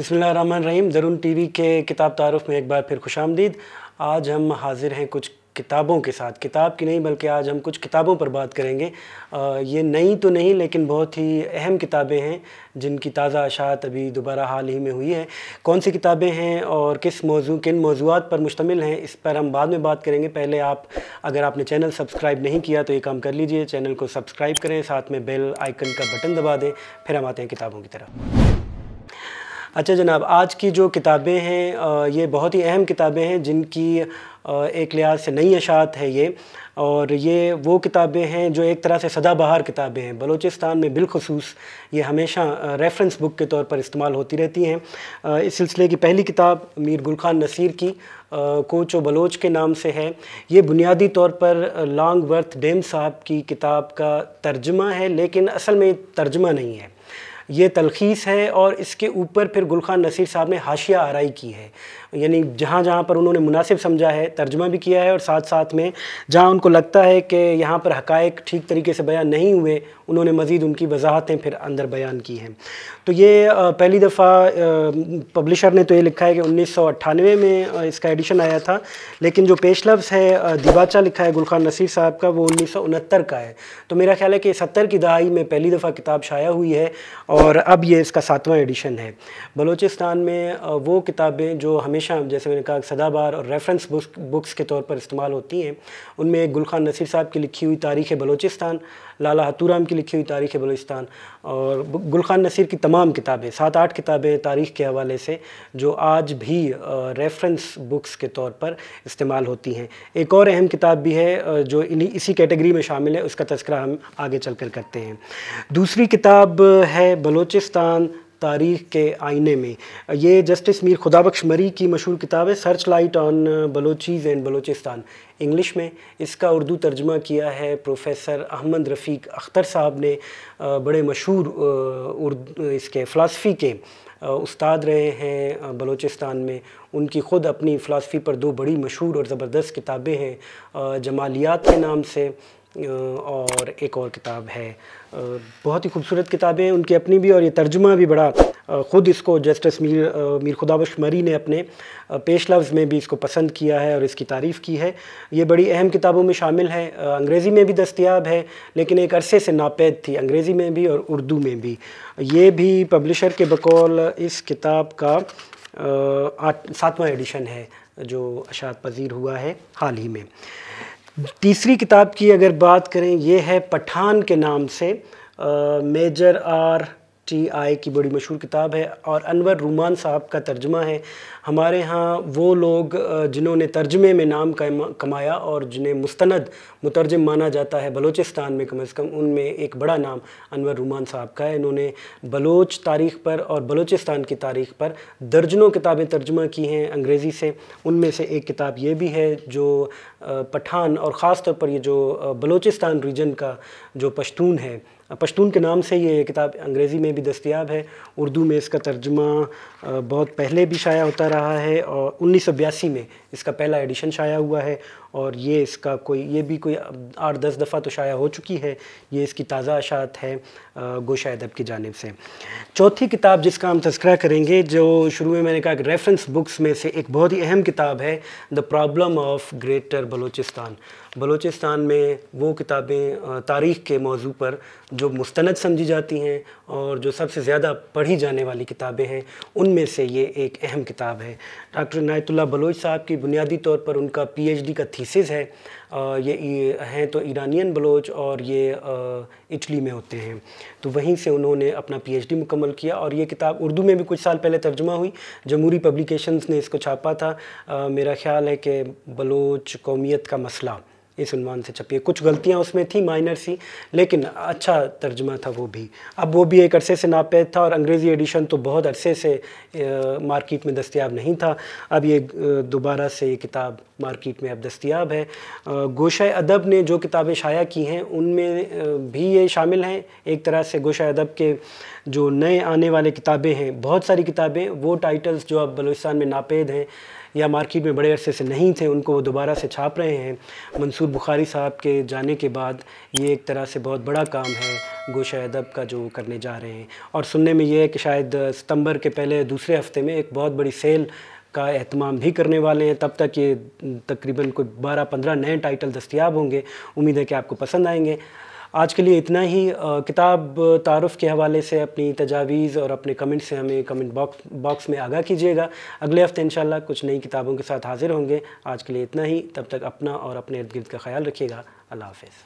रहीम दरुन TV के किताब तारफ़ में एक बार फिर खुश आमदीद आज हम हाजिर हैं कुछ किताबों के साथ किताब की नहीं बल्कि आज हम कुछ किताबों पर बात करेंगे आ, ये नई तो नहीं लेकिन बहुत ही अहम किताबें हैं जिनकी ताज़ा अशात अभी दोबारा हाल ही में हुई है कौन सी किताबें हैं और किस मौजू किन मौजूद पर मुश्तमिल हैं इस पर हम बाद में बात करेंगे पहले आप अगर आपने चैनल सब्सक्राइब नहीं किया तो ये काम कर लीजिए चैनल को सब्सक्राइब करें साथ में बेल आइकन का बटन दबा दें फिर हम आते हैं किताबों की तरफ अच्छा जनाब आज की जो किताबें हैं ये बहुत ही अहम किताबें हैं जिनकी एक लिहाज से नई अशात है ये और ये वो किताबें हैं जो एक तरह से सदाबहार किताबें हैं बलूचिस्तान में बिलखसूस ये हमेशा रेफरेंस बुक के तौर पर इस्तेमाल होती रहती हैं इस सिलसिले की पहली किताब मीर गुलखान नसीर की कोच व बलोच के नाम से है ये बुनियादी तौर पर लॉन्ग वर्थ डेम साहब की किताब का तर्जमा है लेकिन असल में तर्जमा नहीं है ये तलखीस है और इसके ऊपर फिर गुलखान नसीर साहब ने हाशिया आरई की है यानी जहाँ जहाँ पर उन्होंने मुनासिब समझा है तर्जमा भी किया है और साथ साथ में जहाँ उनको लगता है कि यहाँ पर हकायक ठीक तरीके से बयान नहीं हुए उन्होंने मज़ीद उनकी वजाहतें फिर अंदर बयान की हैं तो ये पहली दफ़ा पब्लिशर ने तो ये लिखा है कि उन्नीस में इसका एडिशन आया था लेकिन जो पेश लफ्स है दिबाचा लिखा है गुलखान नसीर साहब का वो उन्नीस का है तो मेरा ख्याल है कि सत्तर की दहाई में पहली दफ़ा किताब शाया हुई है और अब ये इसका सातवां एडिशन है बलूचिस्तान में वो किताबें जो हमेशा जैसे मैंने कहा सदाबार और रेफरेंस बुक बुक्स के तौर पर इस्तेमाल होती हैं उनमें गुलखान नसीर साहब की लिखी हुई तारीख़ बलोचिस्तान लाला हतूराम की लिखी हुई तारीख़ बलोचिस्तान और गुलखान नसीर की तमाम किताबें सात आठ किताबें तारीख़ के हवाले से जो आज भी रेफरेंस बुक्स के तौर पर इस्तेमाल होती हैं एक और अहम किताब भी है जो इन्हीं इसी कैटेगरी में शामिल है उसका तस्करा हम आगे चल कर करते हैं दूसरी किताब है बलूचिस्तान तारीख के आईने में ये जस्टिस मीर खुदाबख्श मरी की मशहूर किताब है search light on Baloches and Balochistan English में इसका उर्दू तर्जमा किया है प्रोफेसर अहमद रफ़ीक अख्तर साहब ने बड़े मशहूर इसके फ़लासफ़ी के उस्ताद रहे हैं बलोचिस्तान में उनकी ख़ुद अपनी फ़िलासफ़ी पर दो बड़ी मशहूर और ज़बरदस्त किताबें हैं जमालियात के नाम से और एक और किताब है बहुत ही खूबसूरत किताबें उनकी अपनी भी और ये तर्जुमा भी बड़ा ख़ुद इसको जस्टिस मीर मीर खुदाबश मरी ने अपने पेश लफ्ज़ में भी इसको पसंद किया है और इसकी तारीफ़ की है ये बड़ी अहम किताबों में शामिल है अंग्रेज़ी में भी दस्तियाब है लेकिन एक अरसे से नापैद थी अंग्रेज़ी में भी और उर्दू में भी ये भी पब्लिशर के बकौल इस किताब का सातवां एडिशन है जो अशात पजीर हुआ है हाल ही में तीसरी किताब की अगर बात करें ये है पठान के नाम से मेजर आर टी आई की बड़ी मशहूर किताब है और अनवर रुमान साहब का तर्जमा है हमारे यहाँ वो लोग जिन्होंने तर्जमे में नाम कमाया और जिन्हें मुस्तंद मुतरजम माना जाता है बलोचिस्तान में कम अज़ कम उनमें एक बड़ा नाम अनवर रुमान साहब का है इन्होंने बलोच तारीख़ पर और बलोचिस्तान की तारीख़ पर दर्जनों किताबें तर्जमा की हैं अंग्रेज़ी से उनमें से एक किताब ये भी है जो पठान और ख़ास तौर पर ये जो बलोचिस्तान रीजन का जो पश्तून है पश्तून के नाम से ये किताब अंग्रेज़ी में भी दस्तियाब है उर्दू में इसका तर्जमा बहुत पहले भी शाया होता रहा है और उन्नीस में इसका पहला एडिशन शाया हुआ है और ये इसका कोई ये भी कोई आठ दस दफ़ा तो शाया हो चुकी है ये इसकी ताज़ा अशात है गोशा अदब की जानब से चौथी किताब जिसका हम तस्करा करेंगे जो शुरू में मैंने कहा कि रेफरेंस बुक्स में से एक बहुत ही अहम किताब है the problem of greater Balochistan Balochistan में वो किताबें तारीख़ के मौजू पर जो मुस्ंद समझी जाती हैं और जो सबसे ज़्यादा पढ़ी जाने वाली किताबें हैं उनमें से ये एक अहम किताब है डॉक्टर नायतुल्ला बलोच साहब की बुनियादी तौर पर उनका पी का थी पीसेज है ये हैं तो ईरानियन बलोच और ये इटली में होते हैं तो वहीं से उन्होंने अपना पीएचडी मुकम्मल किया और ये किताब उर्दू में भी कुछ साल पहले तर्जुमा हुई जमहूरी पब्लिकेशंस ने इसको छापा था मेरा ख्याल है कि बलोच कौमियत का मसला इस उन्वान से छपी है कुछ गलतियाँ उसमें थी माइनर सी लेकिन अच्छा तर्जमा था वो भी अब वो भी एक अरसे से नापैद था और अंग्रेज़ी एडिशन तो बहुत अरसे से मार्केट में दस्तियाब नहीं था अब ये दोबारा से ये किताब मार्केट में अब दस्तियाब है गोशा अदब ने जो किताबें शाया की हैं उनमें भी ये शामिल हैं एक तरह से गोशा अदब के जो नए आने वाले किताबें हैं बहुत सारी किताबें वो टाइटल्स जो अब बलूचिस्तान में नापेद हैं या मार्केट में बड़े अरसे से नहीं थे उनको वो दोबारा से छाप रहे हैं मंसूर बुखारी साहब के जाने के बाद ये एक तरह से बहुत बड़ा काम है गोशा अदब का जो करने जा रहे हैं और सुनने में ये है कि शायद सितंबर के पहले दूसरे हफ्ते में एक बहुत बड़ी सेल का अहतमाम भी करने वाले हैं तब तक ये तकरीबन कोई बारह पंद्रह नए टाइटल दस्तियाब होंगे उम्मीद है कि आपको पसंद आएंगे आज के लिए इतना ही किताब तारफ़ के हवाले से अपनी तजावीज़ और अपने कमेंट से हमें कमेंट बॉक्स बॉक्स में आगाह कीजिएगा अगले हफ्ते इन कुछ नई किताबों के साथ हाज़िर होंगे आज के लिए इतना ही तब तक अपना और अपने इर्द गिर्द का ख्याल रखिएगा अल्लाह हाफ